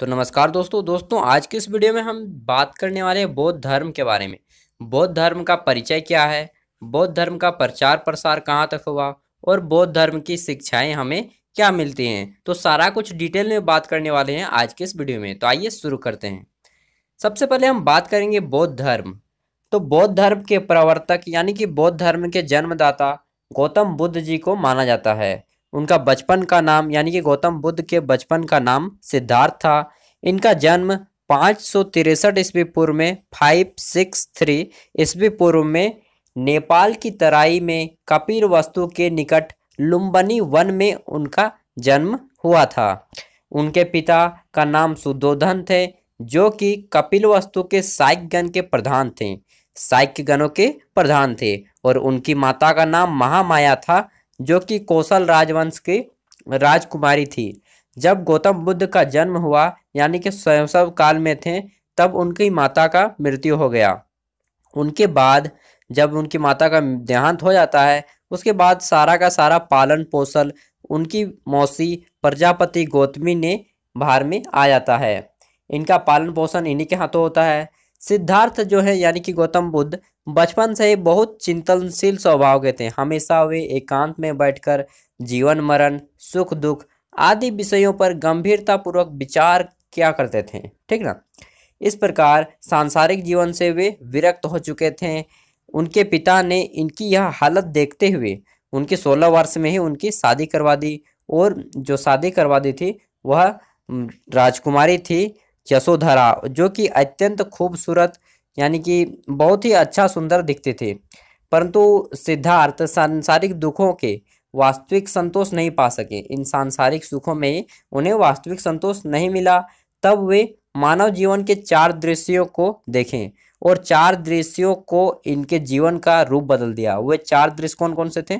तो नमस्कार दोस्तों दोस्तों आज के इस वीडियो में हम बात करने वाले हैं बौद्ध धर्म के बारे में बौद्ध धर्म का परिचय क्या है बौद्ध धर्म का प्रचार प्रसार कहाँ तक हुआ और बौद्ध धर्म की शिक्षाएं हमें क्या मिलती हैं तो सारा कुछ डिटेल में बात करने वाले हैं आज के इस वीडियो में तो आइए शुरू करते हैं सबसे पहले हम बात करेंगे बौद्ध धर्म तो बौद्ध धर्म के प्रवर्तक यानी कि बौद्ध धर्म के जन्मदाता गौतम बुद्ध जी को माना जाता है उनका बचपन का नाम यानी कि गौतम बुद्ध के बचपन का नाम सिद्धार्थ था इनका जन्म पाँच सौ तिरसठ ईस्वी पूर्व में फाइव सिक्स थ्री ईस्वी पूर्व में नेपाल की तराई में कपीर वस्तु के निकट लुम्बनी वन में उनका जन्म हुआ था उनके पिता का नाम सुदोधन थे जो कि कपिल वस्तु के साइक गण के प्रधान थे साइक गणों के प्रधान थे और उनकी माता का नाम महामाया था जो कि कौशल राजवंश की राजकुमारी थी जब गौतम बुद्ध का जन्म हुआ यानी कि स्वयंसव काल में थे तब उनकी माता का मृत्यु हो गया उनके बाद जब उनकी माता का देहांत हो जाता है उसके बाद सारा का सारा पालन पोषण उनकी मौसी प्रजापति गौतमी ने भार में आ जाता है इनका पालन पोषण इन्हीं के हाथों होता है सिद्धार्थ जो है यानी कि गौतम बुद्ध बचपन से ही बहुत चिंतनशील स्वभाव के थे हमेशा वे एकांत में बैठकर जीवन मरण सुख दुख आदि विषयों पर गंभीरतापूर्वक विचार किया करते थे ठीक ना इस प्रकार सांसारिक जीवन से वे विरक्त हो चुके थे उनके पिता ने इनकी यह हालत देखते हुए उनके 16 वर्ष में ही उनकी शादी करवा दी और जो शादी करवा दी थी वह राजकुमारी थी यशोधरा जो कि अत्यंत खूबसूरत यानी कि बहुत ही अच्छा सुंदर दिखते थे परंतु सिद्धार्थ सांसारिक दुखों के वास्तविक संतोष नहीं पा सके इन सांसारिक सुखों में उन्हें वास्तविक संतोष नहीं मिला तब वे मानव जीवन के चार दृश्यों को देखें और चार दृश्यों को इनके जीवन का रूप बदल दिया वे चार दृश्य कौन कौन से थे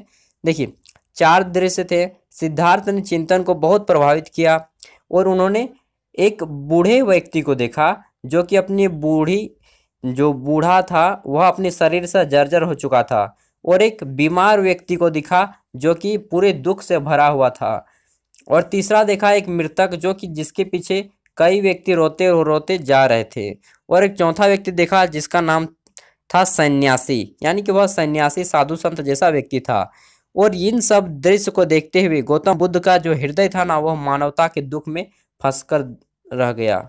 देखिए चार दृश्य थे सिद्धार्थ ने चिंतन को बहुत प्रभावित किया और उन्होंने एक बूढ़े व्यक्ति को देखा जो कि अपनी बूढ़ी जो बूढ़ा था वह अपने शरीर से जर्जर हो चुका था और एक बीमार व्यक्ति को दिखा जो कि पूरे दुख से भरा हुआ था और तीसरा देखा एक मृतक जो कि जिसके पीछे कई व्यक्ति रोते और रोते जा रहे थे और एक चौथा व्यक्ति देखा जिसका नाम था सन्यासी यानी कि वह सन्यासी साधु संत जैसा व्यक्ति था और इन सब दृश्य को देखते हुए गौतम बुद्ध का जो हृदय था ना वह मानवता के दुख में फंस कर रह गया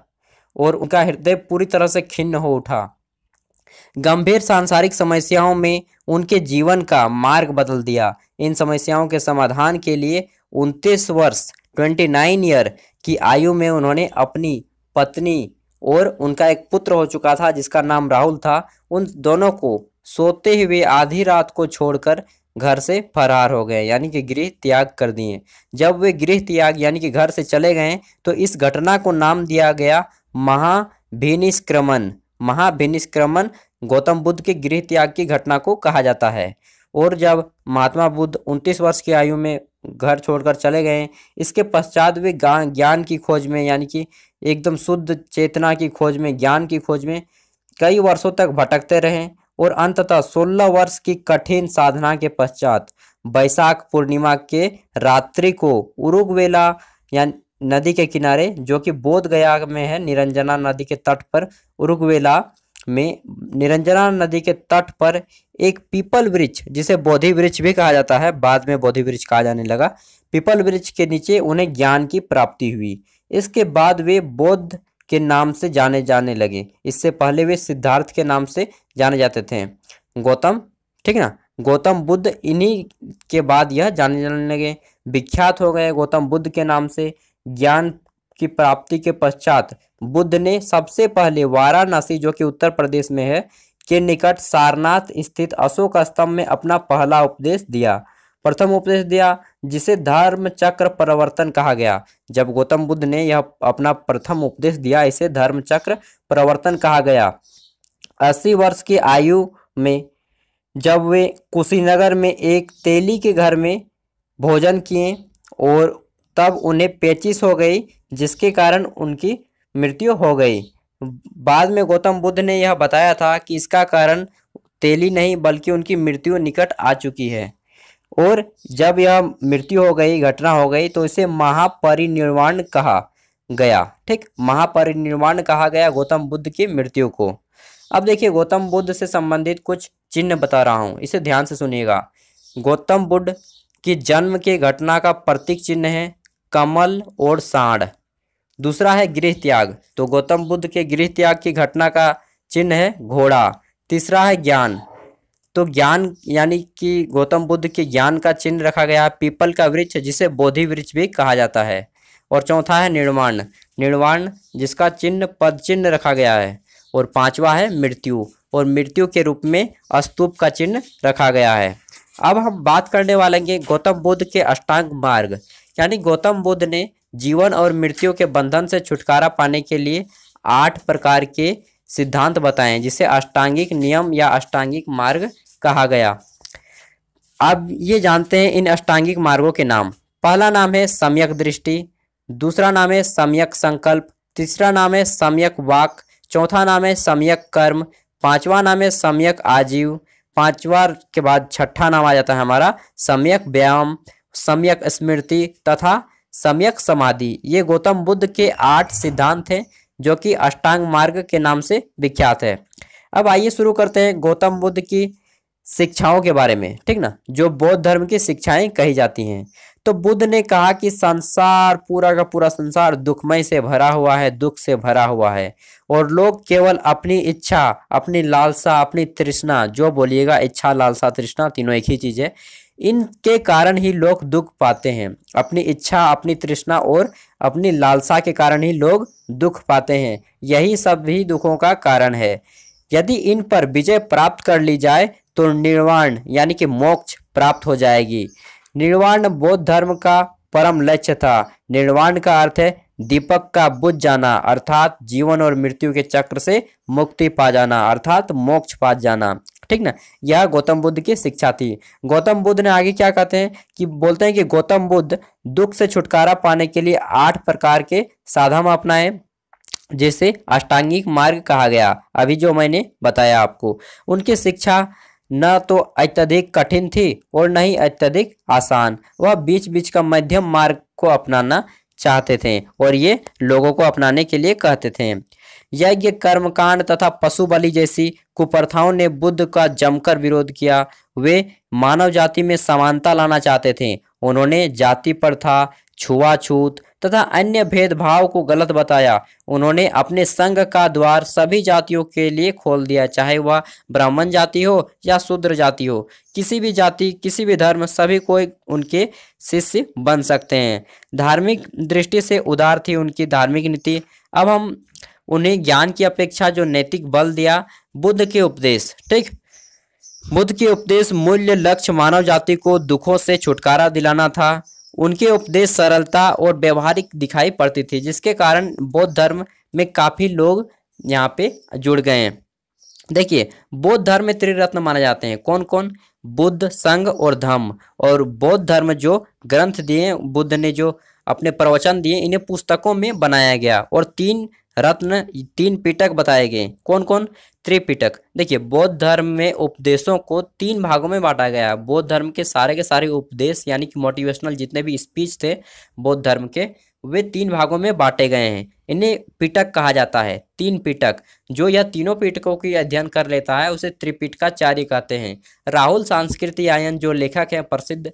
और उनका हृदय पूरी तरह से खिन्न हो उठा गंभीर सांसारिक समस्याओं में उनके जीवन का मार्ग बदल दिया इन समस्याओं के समाधान के लिए उनतीस वर्ष ट्वेंटी नाइन ईयर की आयु में उन्होंने अपनी पत्नी और उनका एक पुत्र हो चुका था जिसका नाम राहुल था उन दोनों को सोते हुए आधी रात को छोड़कर घर से फरार हो गए यानी कि गृह त्याग कर दिए जब वे गृह त्याग यानी कि घर से चले गए तो इस घटना को नाम दिया गया महाभिनिष्क्रमण महाभिनिष्क्रमण गौतम बुद्ध के गृह त्याग की घटना को कहा जाता है और जब महात्मा बुद्ध 29 वर्ष की आयु में घर छोड़कर चले गए इसके पश्चात वे ज्ञान की खोज में यानी कि एकदम शुद्ध चेतना की खोज में ज्ञान की खोज में कई वर्षों तक भटकते रहे और अंततः 16 वर्ष की कठिन साधना के पश्चात बैसाख पूर्णिमा के रात्रि को उरुगवेला या नदी के किनारे जो कि बोध गया में है निरंजना नदी के तट पर उरुगवेला में निरंजना नदी के तट पर एक पीपल वृक्ष जिसे बोधि वृक्ष भी कहा जाता है बाद में बोधि वृक्ष कहा जाने लगा पीपल वृक्ष के नीचे उन्हें ज्ञान की प्राप्ति हुई इसके बाद वे बौद्ध के नाम से जाने जाने लगे इससे पहले वे सिद्धार्थ के नाम से जाने जाते थे गौतम ठीक ना गौतम बुद्ध इन्हीं के बाद यह जाने जाने लगे विख्यात हो गए गौतम बुद्ध के नाम से ज्ञान की प्राप्ति के पश्चात बुद्ध ने सबसे पहले वाराणसी जो कि उत्तर प्रदेश में है के निकट सारनाथ स्थित अशोक स्तंभ में अपना पहला उपदेश दिया प्रथम उपदेश दिया जिसे धर्म चक्र प्रवर्तन कहा गया जब गौतम बुद्ध ने यह अपना प्रथम उपदेश दिया इसे धर्म चक्र प्रवर्तन कहा गया अस्सी वर्ष की आयु में जब वे कुशीनगर में एक तेली के घर में भोजन किए और तब उन्हें पेचिस हो गई जिसके कारण उनकी मृत्यु हो गई बाद में गौतम बुद्ध ने यह बताया था कि इसका कारण तेली नहीं बल्कि उनकी मृत्यु निकट आ चुकी है और जब यह मृत्यु हो गई घटना हो गई तो इसे महापरिनिर्वाण कहा गया ठीक महापरिनिर्वाण कहा गया गौतम बुद्ध की मृत्यु को अब देखिए गौतम बुद्ध से संबंधित कुछ चिन्ह बता रहा हूँ इसे ध्यान से सुनिएगा गौतम बुद्ध की जन्म के घटना का प्रतीक चिन्ह है कमल और साढ़ दूसरा है गृह त्याग तो गौतम बुद्ध के गृह त्याग की घटना का चिन्ह है घोड़ा तीसरा है ज्ञान तो ज्ञान यानी कि गौतम बुद्ध के ज्ञान का चिन्ह रखा गया पीपल का वृक्ष जिसे बोधि वृक्ष भी कहा जाता है और चौथा है निर्वाण निर्वाण जिसका चिन्ह पद चिन्ह रखा गया है और पांचवा है मृत्यु और मृत्यु के रूप में अस्तूप का चिन्ह रखा गया है अब हम बात करने वाले हैं गौतम बुद्ध के अष्टांग मार्ग यानी गौतम बुद्ध ने जीवन और मृत्यु के बंधन से छुटकारा पाने के लिए आठ प्रकार के सिद्धांत बताएं जिसे अष्टांगिक नियम या अष्टांगिक मार्ग कहा गया अब ये जानते हैं इन अष्टांगिक मार्गों के नाम पहला नाम है सम्यक दृष्टि दूसरा नाम है सम्यक संकल्प तीसरा नाम है सम्यक वाक चौथा नाम है सम्यक कर्म पांचवा नाम है सम्यक आजीव पांचवा के बाद छठा नाम आ जाता है हमारा सम्यक व्यायाम सम्यक स्मृति तथा सम्यक समाधि ये गौतम बुद्ध के आठ सिद्धांत हैं जो कि अष्टांग मार्ग के नाम से विख्यात है अब आइए शुरू करते हैं गौतम बुद्ध की शिक्षाओं के बारे में ठीक ना जो बौद्ध धर्म की शिक्षाएं कही जाती हैं तो बुद्ध ने कहा कि संसार पूरा का पूरा संसार दुखमय से भरा हुआ है दुख से भरा हुआ है और लोग केवल अपनी इच्छा अपनी लालसा अपनी तृष्णा जो बोलिएगा इच्छा लालसा तृष्णा तीनों एक ही चीज़ है इनके कारण ही लोग दुख पाते हैं अपनी इच्छा अपनी तृष्णा और अपनी लालसा के कारण ही लोग दुख पाते हैं यही सब भी दुखों का कारण है यदि इन पर विजय प्राप्त कर ली जाए तो निर्वाण यानी कि मोक्ष प्राप्त हो जाएगी निर्वाण बौद्ध धर्म का परम लक्ष्य था निर्वाण का अर्थ है दीपक का बुझ जाना अर्थात जीवन और मृत्यु के चक्र से मुक्ति पा जाना अर्थात मोक्ष पा जाना ठीक ना यह गौतम बुद्ध की शिक्षा थी गौतम बुद्ध ने आगे क्या कहते हैं कि बोलते हैं कि गौतम बुद्ध दुख से छुटकारा पाने के लिए आठ प्रकार के साधन अपनाए जिसे अष्टांगिक मार्ग कहा गया अभी जो मैंने बताया आपको उनकी शिक्षा ना तो अत्यधिक कठिन थी और न ही अत्यधिक आसान वह बीच बीच का मध्यम मार्ग को अपनाना चाहते थे और ये लोगों को अपनाने के लिए कहते थे यज्ञ कर्मकांड तथा पशु बलि जैसी कुप्रथाओं ने बुद्ध का जमकर विरोध किया वे मानव जाति में समानता लाना चाहते थे उन्होंने जाति प्रथा छुआछूत तथा अन्य भेदभाव को गलत बताया उन्होंने अपने संघ का द्वार सभी जातियों के लिए खोल दिया चाहे वह ब्राह्मण जाति हो या शूद्र जाति हो किसी भी जाति किसी भी धर्म सभी कोई उनके शिष्य बन सकते हैं धार्मिक दृष्टि से उदार थी उनकी धार्मिक नीति अब हम उन्हें ज्ञान की अपेक्षा जो नैतिक बल दिया बुद्ध के उपदेश ठीक बुद्ध के उपदेश मूल्य लक्ष्य मानव जाति को दुखों से छुटकारा दिलाना था उनके उपदेश सरलता और व्यवहारिक दिखाई पड़ती थी जिसके कारण बौद्ध धर्म में काफ़ी लोग यहाँ पे जुड़ गए हैं देखिए बौद्ध धर्म में त्रिरत्न माने जाते हैं कौन कौन बुद्ध संघ और धम्म और बौद्ध धर्म जो ग्रंथ दिए बुद्ध ने जो अपने प्रवचन दिए इन्हें पुस्तकों में बनाया गया और तीन रत्न तीन पिटक बताए गए कौन कौन त्रिपिटक देखिए बौद्ध धर्म में उपदेशों को तीन भागों में बांटा गया बौद्ध धर्म के सारे के सारे उपदेश यानी कि मोटिवेशनल जितने भी स्पीच थे बौद्ध धर्म के वे तीन भागों में बांटे गए हैं इन्हें पिटक कहा जाता है तीन पिटक जो यह तीनों पिटकों की अध्ययन कर लेता है उसे त्रिपिटकाचार्य कहते हैं राहुल सांस्कृति आयन जो लेखक हैं प्रसिद्ध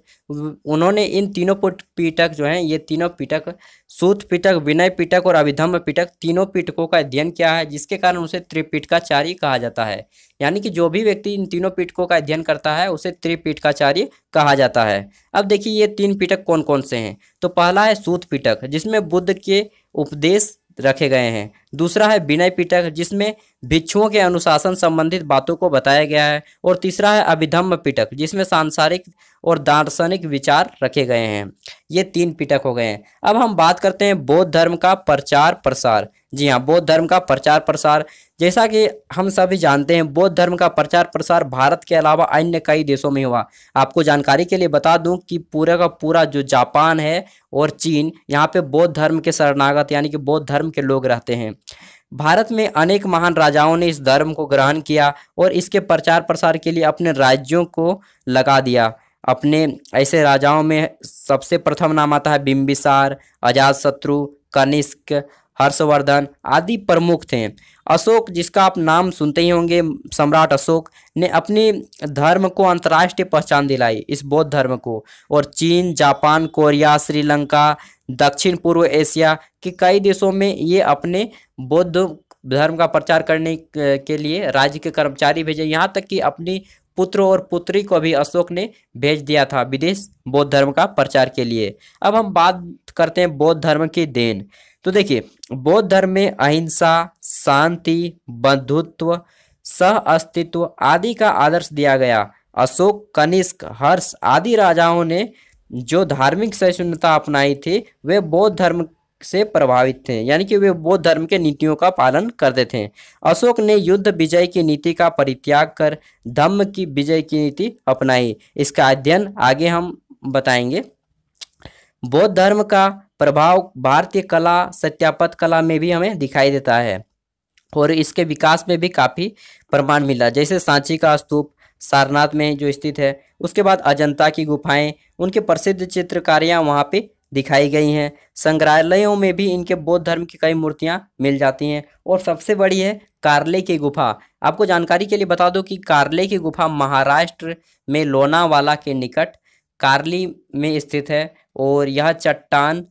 उन्होंने इन तीनों पिटक जो हैं ये तीनों पिटक सूत पिटक विनय पिटक और अभिधम्भ पिटक तीनों पिटकों का अध्ययन किया है जिसके कारण उसे त्रिपिटकाचार्य कहा जाता है यानी कि जो भी व्यक्ति इन तीनों पिटकों का अध्ययन करता है उसे त्रिपिटकाचार्य कहा जाता है अब देखिए ये तीन पिटक कौन कौन से हैं तो पहला है सूत पिटक जिसमें बुद्ध के उपदेश रखे गए हैं दूसरा है विनय पिटक जिसमें भिक्षुओं के अनुशासन संबंधित बातों को बताया गया है और तीसरा है अभिधम्म पिटक जिसमें सांसारिक और दार्शनिक विचार रखे गए हैं ये तीन पिटक हो गए हैं अब हम बात करते हैं बौद्ध धर्म का प्रचार प्रसार जी हाँ बौद्ध धर्म का प्रचार प्रसार जैसा कि हम सभी जानते हैं बौद्ध धर्म का प्रचार प्रसार भारत के अलावा अन्य कई देशों में हुआ आपको जानकारी के लिए बता दूं कि पूरा का पूरा जो जापान है और चीन यहाँ पे बौद्ध धर्म के शरणागत यानी कि बौद्ध धर्म के लोग रहते हैं भारत में अनेक महान राजाओं ने इस धर्म को ग्रहण किया और इसके प्रचार प्रसार के लिए अपने राज्यों को लगा दिया अपने ऐसे राजाओं में सबसे प्रथम नाम आता है बिम्बिसार शत्रु कनिष्क हर्षवर्धन आदि प्रमुख थे अशोक जिसका आप नाम सुनते ही होंगे सम्राट अशोक ने अपने धर्म को अंतर्राष्ट्रीय पहचान दिलाई इस बौद्ध धर्म को और चीन जापान कोरिया श्रीलंका दक्षिण पूर्व एशिया के कई देशों में ये अपने बौद्ध धर्म का प्रचार करने के लिए राज्य के कर्मचारी भेजे यहाँ तक कि अपनी पुत्र और पुत्री को भी अशोक ने भेज दिया था विदेश बौद्ध धर्म का प्रचार के लिए अब हम बात करते हैं बौद्ध धर्म की देन तो देखिए बौद्ध धर्म में अहिंसा शांति बंधुत्व सह अस्तित्व आदि का आदर्श दिया गया अशोक कनिष्क हर्ष आदि राजाओं ने जो धार्मिक सहिष्णुता अपनाई थी वे बौद्ध धर्म से प्रभावित थे यानी कि वे बौद्ध धर्म के नीतियों का पालन करते थे अशोक ने युद्ध विजय की नीति का परित्याग कर धम्म की विजय की नीति अपनाई इसका अध्ययन आगे हम बताएंगे बौद्ध धर्म का प्रभाव भारतीय कला सत्यापत कला में भी हमें दिखाई देता है और इसके विकास में भी काफ़ी प्रमाण मिला जैसे सांची का स्तूप सारनाथ में जो स्थित है उसके बाद अजंता की गुफाएं उनके प्रसिद्ध चित्रकारियां वहां पे दिखाई गई हैं संग्रहालयों में भी इनके बौद्ध धर्म की कई मूर्तियां मिल जाती हैं और सबसे बड़ी है कार्ले की गुफा आपको जानकारी के लिए बता दो कि कार्ले की गुफा महाराष्ट्र में लोनावाला के निकट कार्ली में स्थित है और यह चट्टान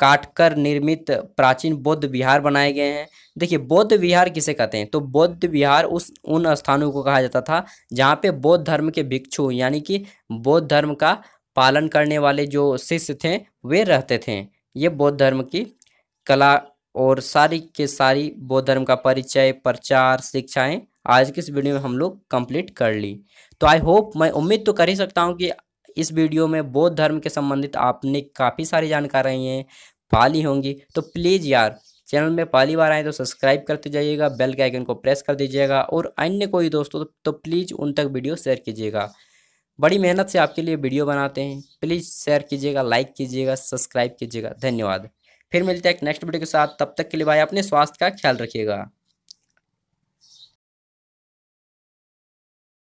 काटकर निर्मित प्राचीन बौद्ध विहार बनाए गए हैं देखिए बौद्ध विहार किसे कहते हैं तो बौद्ध विहार उस उन स्थानों को कहा जाता था जहाँ पे बौद्ध धर्म के भिक्षु यानी कि बौद्ध धर्म का पालन करने वाले जो शिष्य थे वे रहते थे ये बौद्ध धर्म की कला और सारी के सारी बौद्ध धर्म का परिचय प्रचार शिक्षाएँ आज की इस वीडियो में हम लोग कंप्लीट कर ली तो आई होप मैं उम्मीद तो कर ही सकता हूँ कि इस वीडियो में बौद्ध धर्म के संबंधित आपने काफ़ी सारी जानकारियाँ पाली होंगी तो प्लीज़ यार चैनल में पहली बार आए तो सब्सक्राइब करते जाइएगा बेल के आइकन को प्रेस कर दीजिएगा और अन्य कोई दोस्तों तो प्लीज़ तो उन तक वीडियो शेयर कीजिएगा बड़ी मेहनत से आपके लिए वीडियो बनाते हैं प्लीज़ शेयर कीजिएगा लाइक कीजिएगा सब्सक्राइब कीजिएगा धन्यवाद फिर मिलते हैं एक नेक्स्ट वीडियो के साथ तब तक के लिए भाई अपने स्वास्थ्य का ख्याल रखिएगा